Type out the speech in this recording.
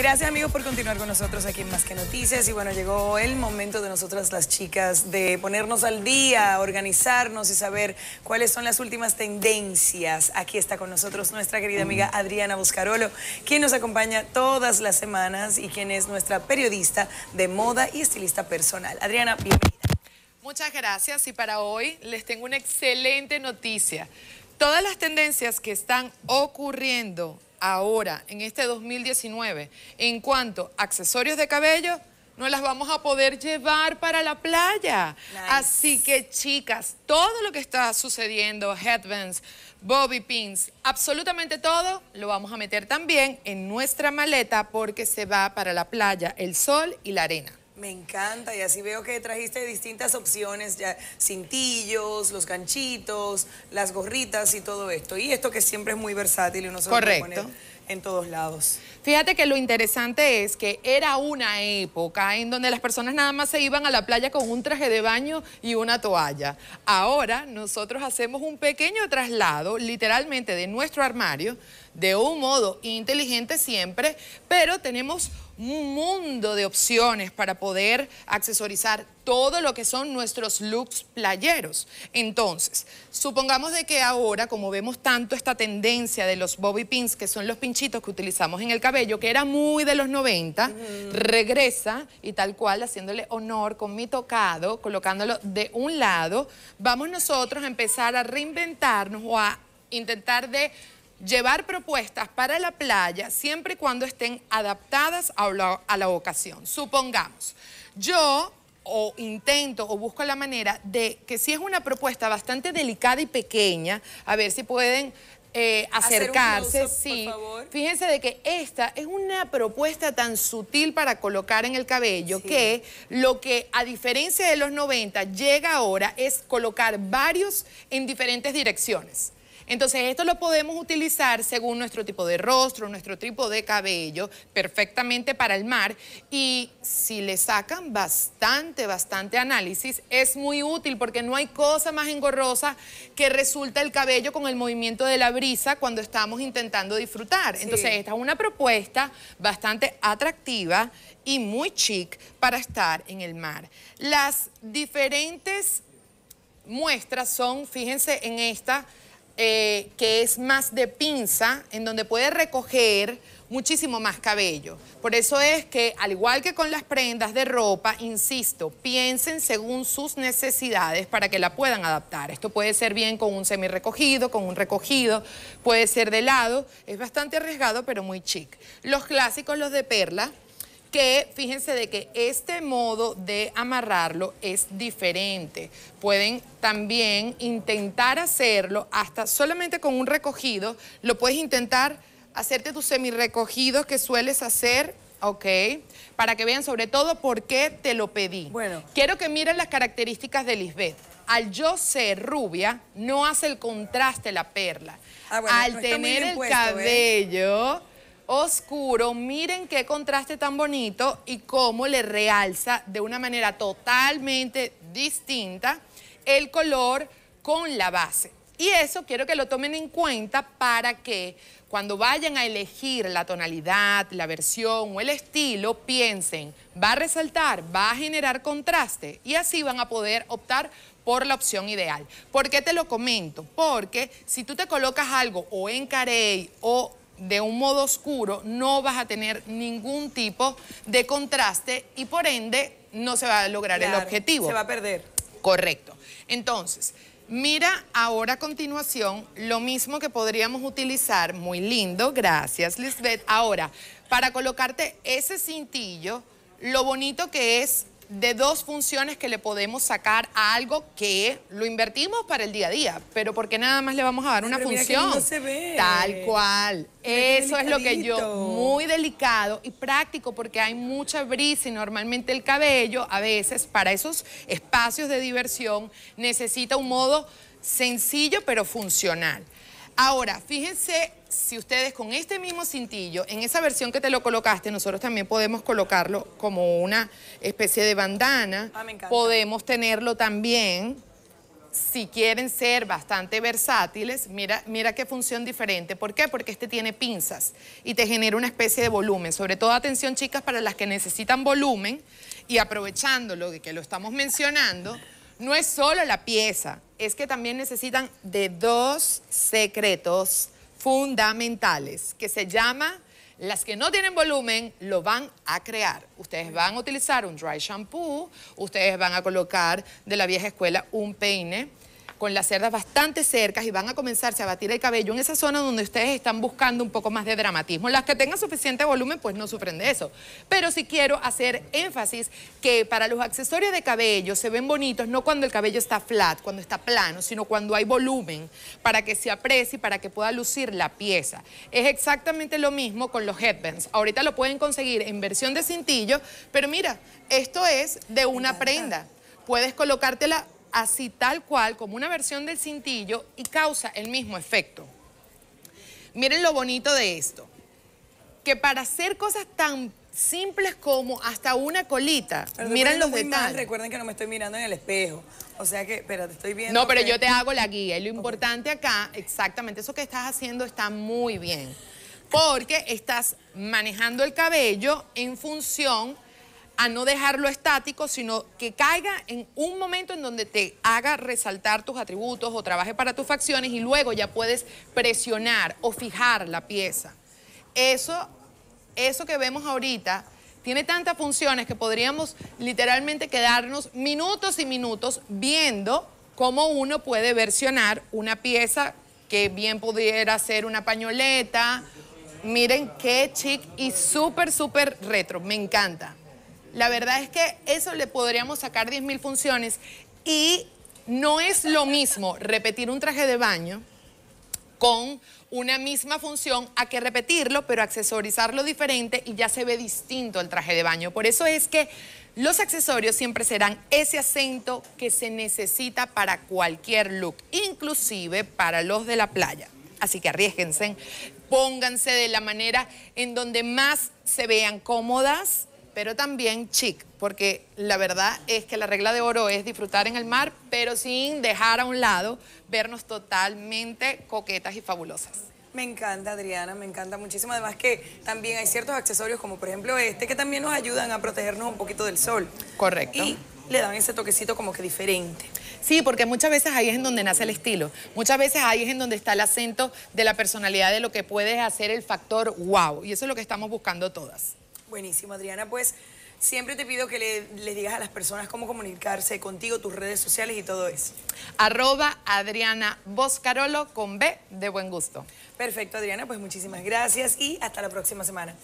Gracias amigos por continuar con nosotros aquí en Más que Noticias y bueno, llegó el momento de nosotras las chicas de ponernos al día, organizarnos y saber cuáles son las últimas tendencias. Aquí está con nosotros nuestra querida amiga mm. Adriana Buscarolo, quien nos acompaña todas las semanas y quien es nuestra periodista de moda y estilista personal. Adriana, bienvenida. Muchas gracias y para hoy les tengo una excelente noticia. Todas las tendencias que están ocurriendo ahora, en este 2019, en cuanto a accesorios de cabello, no las vamos a poder llevar para la playa. Así que, chicas, todo lo que está sucediendo, headbands, bobby pins, absolutamente todo, lo vamos a meter también en nuestra maleta porque se va para la playa, el sol y la arena. Me encanta, y así veo que trajiste distintas opciones, ya cintillos, los ganchitos, las gorritas y todo esto. Y esto que siempre es muy versátil y uno se Correcto. en todos lados. Fíjate que lo interesante es que era una época en donde las personas nada más se iban a la playa con un traje de baño y una toalla. Ahora nosotros hacemos un pequeño traslado, literalmente, de nuestro armario de un modo inteligente siempre, pero tenemos un mundo de opciones para poder accesorizar todo lo que son nuestros looks playeros. Entonces, supongamos de que ahora, como vemos tanto esta tendencia de los bobby pins, que son los pinchitos que utilizamos en el cabello, que era muy de los 90, regresa y tal cual, haciéndole honor con mi tocado, colocándolo de un lado, vamos nosotros a empezar a reinventarnos o a intentar de llevar propuestas para la playa siempre y cuando estén adaptadas a la, a ocasión. Supongamos, yo o intento o busco la manera de que si es una propuesta bastante delicada y pequeña, a ver si pueden eh, acercarse. sí. Por favor. Fíjense de que esta es una propuesta tan sutil para colocar en el cabello que lo que a diferencia de los 90 llega ahora es colocar varios en diferentes direcciones. Entonces, esto lo podemos utilizar según nuestro tipo de rostro, nuestro tipo de cabello, perfectamente para el mar. Y si le sacan bastante, bastante análisis, es muy útil porque no hay cosa más engorrosa que resulta el cabello con el movimiento de la brisa cuando estamos intentando disfrutar. Entonces, esta es una propuesta bastante atractiva y muy chic para estar en el mar. Las diferentes muestras son, fíjense en esta, eh, que es más de pinza, en donde puede recoger muchísimo más cabello. Por eso es que, al igual que con las prendas de ropa, insisto, piensen según sus necesidades para que la puedan adaptar. Esto puede ser bien con un semi recogido, con un recogido, puede ser de lado. Es bastante arriesgado, pero muy chic. Los clásicos, los de perla, que fíjense de que este modo de amarrarlo es diferente. Pueden también intentar hacerlo hasta solamente con un recogido. Lo puedes intentar hacerte tus semi-recogidos que sueles hacer ¿ok? Para que vean sobre todo por qué te lo pedí. Bueno. Quiero que miren las características de Lisbeth. Al yo ser rubia, no hace el contraste la perla. Ah, Al tener el ¿eh? cabello oscuro. Miren qué contraste tan bonito y cómo le realza de una manera totalmente distinta el color con la base. Y eso quiero que lo tomen en cuenta para que cuando vayan a elegir la tonalidad, la versión o el estilo, piensen, va a resaltar, va a generar contraste y así van a poder optar por la opción ideal. ¿Por qué te lo comento? Porque si tú te colocas algo o en carey o de un modo oscuro, no vas a tener ningún tipo de contraste y por ende no se va a lograr el objetivo. Se va a perder. Correcto. Entonces, mira ahora a continuación lo mismo que podríamos utilizar, muy lindo, gracias Lisbeth. Ahora, para colocarte ese cintillo, lo bonito que es de dos funciones que le podemos sacar a algo que lo invertimos para el día a día, pero porque nada más le vamos a dar una función. Tal cual. Eso es lo que yo, muy delicado y práctico porque hay mucha brisa y normalmente el cabello a veces para esos espacios de diversión necesita un modo sencillo pero funcional. Ahora, fíjense si ustedes con este mismo cintillo, en esa versión que te lo colocaste, nosotros también podemos colocarlo como una especie de bandana. Ah, podemos tenerlo también si quieren ser bastante versátiles, mira, mira qué función diferente. ¿Por qué? Porque este tiene pinzas y te genera una especie de volumen. Sobre todo, atención, chicas, para las que necesitan volumen y aprovechando lo que lo estamos mencionando, no es solo la pieza, es que también necesitan de dos secretos fundamentales, que se llama las que no tienen volumen lo van a crear. Ustedes van a utilizar un dry shampoo, ustedes van a colocar de la vieja escuela un peine, con las cerdas bastante cercas y van a comenzarse a batir el cabello en esa zona donde ustedes están buscando un poco más de dramatismo. Las que tengan suficiente volumen, pues no sufren de eso. Pero sí quiero hacer énfasis que para los accesorios de cabello se ven bonitos no cuando el cabello está flat, cuando está plano, sino cuando hay volumen para que se aprecie, para que pueda lucir la pieza. Es exactamente lo mismo con los headbands. Ahorita lo pueden conseguir en versión de cintillo, pero mira, esto es de una prenda. Puedes colocártela así tal cual, como una versión del cintillo y causa el mismo efecto. Miren lo bonito de esto, que para hacer cosas tan simples como hasta una colita, miren los detalles. recuerden que no me estoy mirando en el espejo, o sea que, pero te estoy viendo. No, pero yo te hago la guía y lo importante acá, exactamente, eso que estás haciendo está muy bien, porque estás manejando el cabello en función a no dejarlo estático, sino que caiga en un momento en donde te haga resaltar tus atributos o trabaje para tus facciones y luego ya puedes presionar o fijar la pieza. Eso, eso que vemos ahorita tiene tantas funciones que podríamos literalmente quedarnos minutos y minutos viendo cómo uno puede versionar una pieza que bien pudiera ser una pañoleta. Miren qué chic y súper, súper retro. Me encanta. La verdad es que eso le podríamos sacar 10.000 funciones y no es lo mismo repetir un traje de baño con una misma función a que repetirlo, pero accesorizarlo diferente y ya se ve distinto el traje de baño. Por eso es que los accesorios siempre serán ese acento que se necesita para cualquier look, inclusive para los de la playa. Así que arriesguense, pónganse de la manera en donde más se vean cómodas, pero también chic, porque la verdad es que la regla de oro es disfrutar en el mar, pero sin dejar a un lado vernos totalmente coquetas y fabulosas. Me encanta, Adriana, me encanta muchísimo. Además que también hay ciertos accesorios, como por ejemplo este, que también nos ayudan a protegernos un poquito del sol. Correcto. Y le dan ese toquecito como que diferente. Sí, porque muchas veces ahí es en donde nace el estilo. Muchas veces ahí es en donde está el acento de la personalidad, de lo que puedes hacer, el factor wow. Y eso es lo que estamos buscando todas. Buenísimo, Adriana. Pues siempre te pido que le, digas a las personas cómo comunicarse contigo, tus redes sociales y todo eso. Arroba Adriana Boscarolo con B de buen gusto. Perfecto, Adriana, pues muchísimas gracias y hasta la próxima semana.